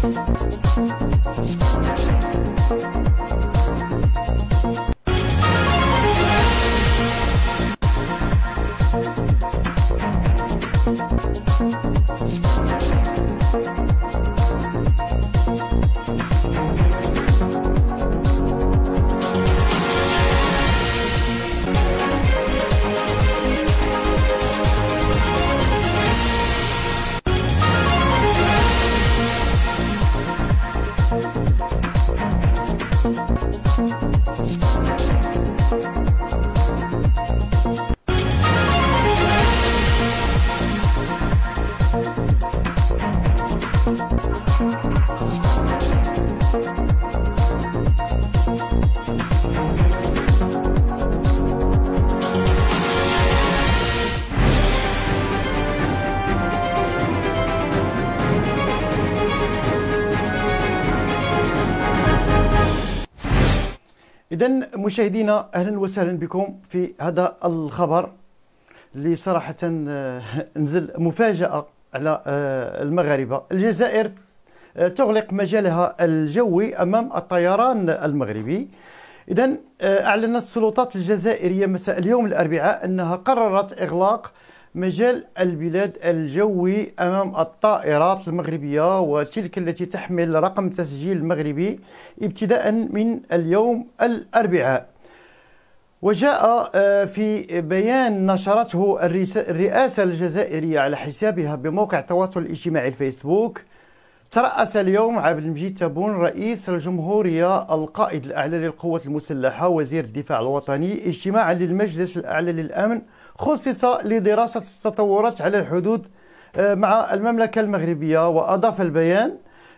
Thank اذا مشاهدينا اهلا وسهلا بكم في هذا الخبر اللي صراحه آه، نزل مفاجاه على آه، المغاربه الجزائر آه، تغلق مجالها الجوي امام الطيران المغربي اذا اعلنت السلطات الجزائريه مساء اليوم الاربعاء انها قررت اغلاق مجال البلاد الجوي أمام الطائرات المغربية وتلك التي تحمل رقم تسجيل المغربي ابتداء من اليوم الأربعاء وجاء آه، في بيان نشرته الرئاسة الجزائرية على حسابها بموقع التواصل الاجتماعي الفيسبوك ترأس اليوم عبد المجيد تبون رئيس الجمهورية القائد الأعلى للقوات المسلحة وزير الدفاع الوطني اجتماعا للمجلس الأعلى للأمن خصص لدراسة التطورات على الحدود آه، مع المملكة المغربية وأضاف البيان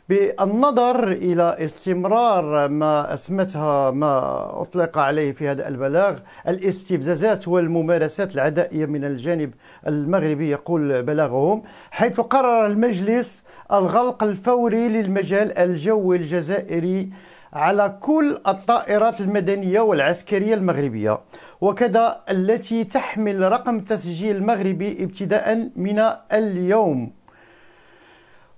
بالنظر إلى استمرار ما أسمتها ما أطلق عليه في هذا البلاغ الاستفزازات والممارسات العدائية من الجانب المغربي يقول بلاغهم حيث قرر المجلس الغلق الفوري للمجال الجوي الجزائري على كل الطائرات المدنية والعسكرية المغربية وكذا التي تحمل رقم تسجيل مغربي ابتداء من اليوم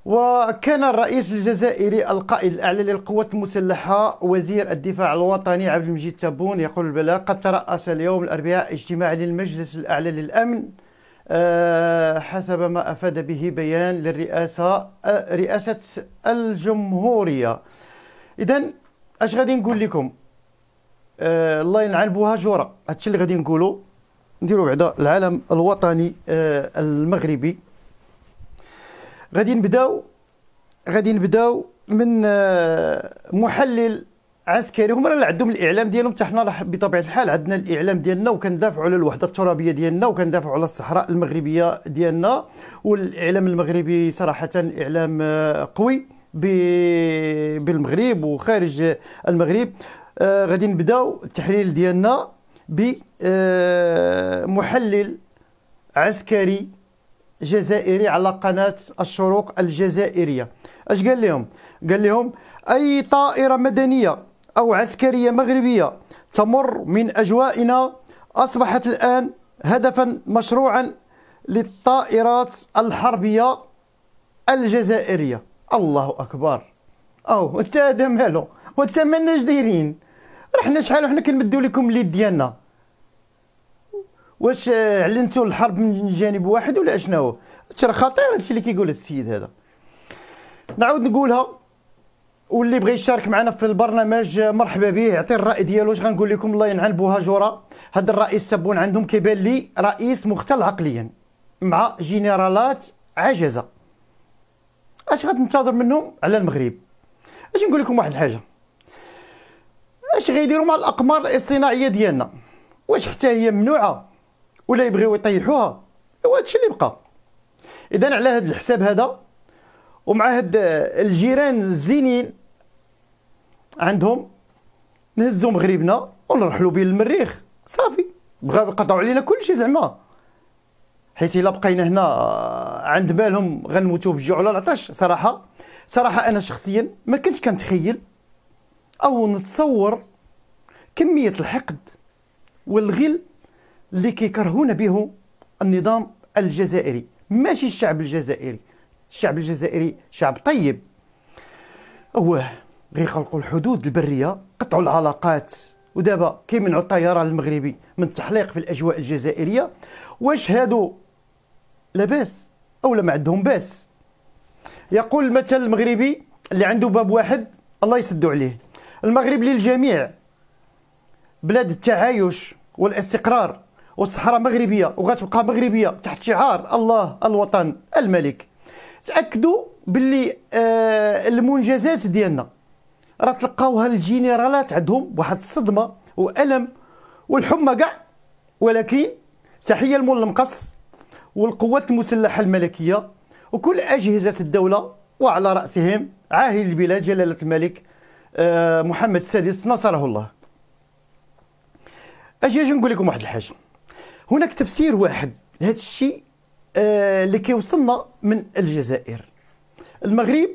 وكان الرئيس الجزائري القائد الاعلى للقوات المسلحه وزير الدفاع الوطني عبد المجيد تبون يقول بلا قد تراس اليوم الاربعاء اجتماع للمجلس الاعلى للامن آه، حسب ما افاد به بيان للرئاسه آه، رئاسه الجمهوريه اذا اش غادي نقول لكم آه الله ينعلبوها جورا هادشي اللي غادي نقولوا نديروا بعدا العالم الوطني آه المغربي غادي نبداو غادي نبداو من آه محلل عسكري هما راه عندهم الاعلام ديالهم حتى حنا بطبيعه الحال عندنا الاعلام ديالنا وكندافعوا على الوحده الترابيه ديالنا وكندافعوا على الصحراء المغربيه ديالنا والاعلام المغربي صراحه اعلام آه، قوي بالمغرب وخارج المغرب آه غادي نبداو التحليل ديالنا بمحلل آه، عسكري جزائري على قناة الشروق الجزائرية اش قال لهم قال لهم اي طائرة مدنية او عسكرية مغربية تمر من اجوائنا اصبحت الان هدفا مشروعا للطائرات الحربية الجزائرية الله اكبر او انت هذا مالو وانت مالناش دايرين رحنا شحال وحنا كنمدو لكم اليد ديالنا واش اعلنتوا الحرب من جانب واحد ولا اشنو ترى خطير هادشي اللي كيقول هاد السيد هذا نعاود نقولها واللي بغى يشارك معنا في البرنامج مرحبا به يعطي الراي ديالو واش غنقول لكم الله ينعل بوهاجوره جوره هذا الرئيس السبون عندهم كيبان لي رئيس مختل عقليا مع جنرالات عجزه اش غتنتظر منهم على المغرب اش نقول لكم واحد الحاجه اش غيديروا مع الاقمار الاصطناعيه ديالنا واش حتى هي ممنوعه ولا يبغيو يطيحوها هو هادشي اللي بقى اذا على هذا الحساب هذا ومع هاد الجيران الزينين عندهم نهزو مغربنا ونرحلو بين المريخ صافي بغاو يقطعوا علينا كلشي زعما حيث الا بقينا هنا آه، عند بالهم غنموتوا بالجوع ولا العطش صراحه صراحه انا شخصيا ما كنتش كنتخيل او نتصور كميه الحقد والغل اللي كيكرهون به النظام الجزائري ماشي الشعب الجزائري الشعب الجزائري شعب طيب هو غيخلقوا الحدود البريه قطعوا العلاقات ودابا كيمنعوا الطيران المغربي من التحليق في الاجواء الجزائريه واش هادو لا باس او لا ما عندهم باس يقول المثل المغربي اللي عنده باب واحد الله يسدو عليه المغرب للجميع بلاد التعايش والاستقرار والصحراء مغربيه وغتبقى مغربيه تحت شعار الله الوطن الملك تاكدوا باللي آه المنجزات ديالنا راه تلقاوها الجنرالات عندهم واحد الصدمه والم والحمى كاع ولكن تحيه لمول المقص والقوات المسلحة الملكية وكل أجهزة الدولة وعلى رأسهم عاهل البلاد جلالة الملك آه، محمد السادس نصره الله اجي اجي نقول لكم واحد الحاجه هناك تفسير واحد لهذا الشيء آه، اللي كيوصلنا من الجزائر المغرب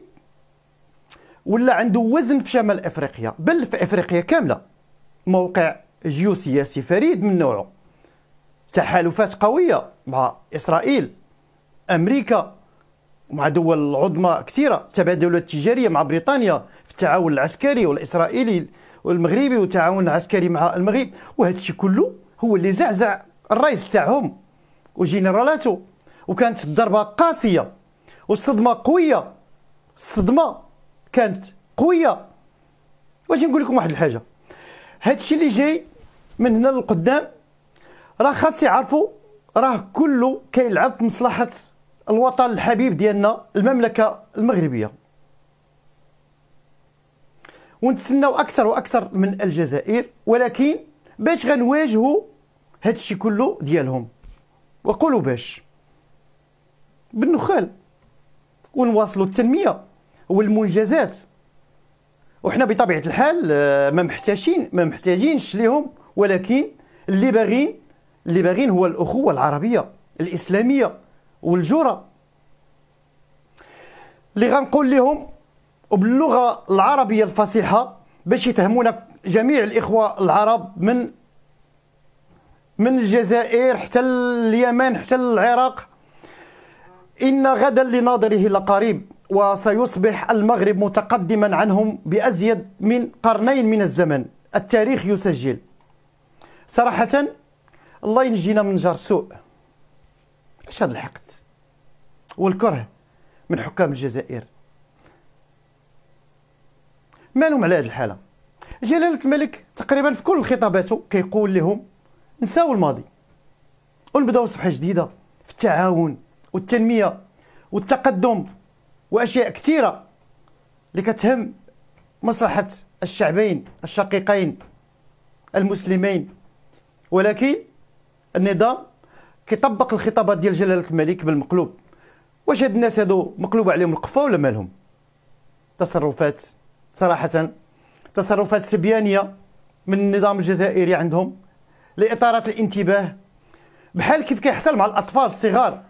ولا عنده وزن في شمال افريقيا بل في افريقيا كامله موقع جيوسياسي فريد من نوعه تحالفات قويه مع اسرائيل امريكا مع دول عظمى كثيره تبادلات تجاريه مع بريطانيا في التعاون العسكري والاسرائيلي والمغربي والتعاون العسكري مع المغرب وهذا الشيء كله هو اللي زعزع الرئيس تاعهم وجنرالاته وكانت الضربه قاسيه والصدمه قويه الصدمه كانت قويه واش نقول لكم واحد الحاجه هذا الشيء اللي جاي من هنا للقدام راه خاص يعرفوا راه كله كيلعب في مصلحه الوطن الحبيب ديالنا المملكه المغربيه ونتسناو اكثر واكثر من الجزائر ولكن باش غنواجهوا هادشي كله ديالهم وقولوا باش بالنخال ونواصلوا التنميه والمنجزات وحنا بطبيعه الحال آه، ما محتاجين ما محتاجينش ليهم ولكن اللي باغين اللي باغين هو الأخوة العربية الإسلامية والجورة اللي غنقول لهم وباللغة العربية الفصيحة باش يفهمونا جميع الإخوة العرب من من الجزائر حتى اليمن حتى العراق إن غدا لناظره لقريب وسيصبح المغرب متقدما عنهم بأزيد من قرنين من الزمن التاريخ يسجل صراحة الله ينجينا من جار سوء علاش هذا الحقد والكره من حكام الجزائر مالهم على هذه الحاله جلالة الملك تقريبا في كل خطاباته كيقول لهم نساو الماضي ونبداو صفحه جديده في التعاون والتنميه والتقدم واشياء كثيره اللي كتهم مصلحه الشعبين الشقيقين المسلمين ولكن النظام كيطبق الخطابات ديال جلاله الملك بالمقلوب واش هاد الناس هادو مقلوبه عليهم القفه ولا مالهم تصرفات صراحه تصرفات سبيانيه من النظام الجزائري عندهم لاثاره الانتباه بحال كيف كيحصل مع الاطفال الصغار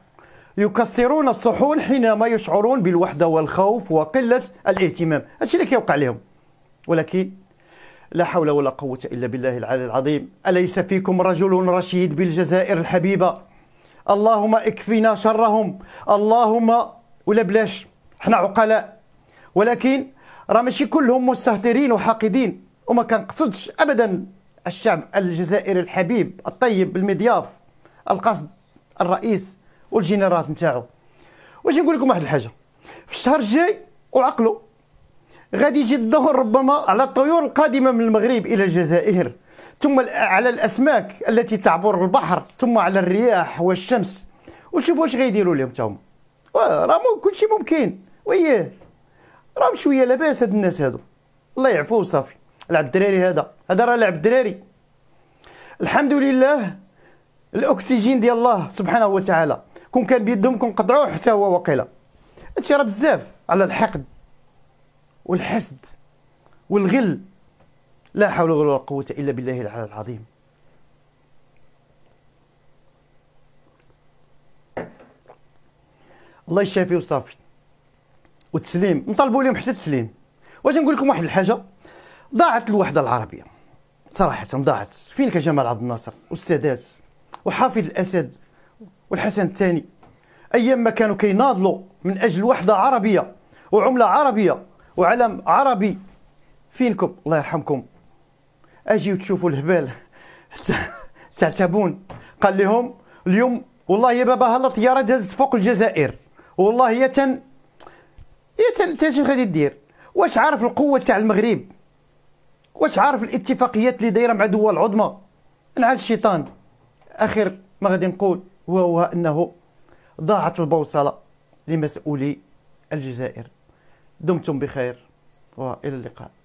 يكسرون الصحون حينما يشعرون بالوحده والخوف وقله الاهتمام هادشي اللي كيوقع لهم ولكن لا حول ولا قوة إلا بالله العلي العظيم أليس فيكم رجل رشيد بالجزائر الحبيبة اللهم اكفينا شرهم اللهم ولا بلاش حنا عقلاء ولكن راه ماشي كلهم مستهترين وحاقدين وما كنقصدش ابدا الشعب الجزائري الحبيب الطيب المضياف القصد الرئيس والجنرال نتاعو واش نقول لكم واحد الحاجه في الشهر الجاي وعقلوا غادي يجي الظهر ربما على الطيور القادمة من المغرب إلى الجزائر ثم على الأسماك التي تعبر البحر ثم على الرياح والشمس وشوف واش غيديروا لهم تاهم راه كل شيء ممكن وايه راهم شويه لاباس هاد الناس هادو الله يعفو وصافي لعب الدراري هذا هذا راه لعب الدراري الحمد لله الاكسجين ديال الله سبحانه وتعالى كون كان بيدهم كون قطعوه حتى هو وقيله هادشي راه بزاف على الحقد والحسد والغل لا حول ولا قوة إلا بالله العلي العظيم الله يشافي وصافي وتسليم نطلبوا لهم حتى تسليم واش نقول لكم واحد الحاجه ضاعت الوحده العربيه صراحه ضاعت فين كان جمال عبد الناصر والسادات وحافظ الاسد والحسن الثاني ايام ما كانوا كيناضلوا من اجل وحده عربيه وعمله عربيه وعلم عربي فينكم الله يرحمكم اجيو تشوفوا الهبال تعتبون قال لهم اليوم والله يا بابا هلا الطياره دازت فوق الجزائر والله يا تن يا تن انت شنو غادي دير واش عارف القوه تاع المغرب واش عارف الاتفاقيات اللي دايره مع دول عظمى نعال الشيطان اخر ما غادي نقول وهو انه ضاعت البوصله لمسؤولي الجزائر دمتم بخير والى اللقاء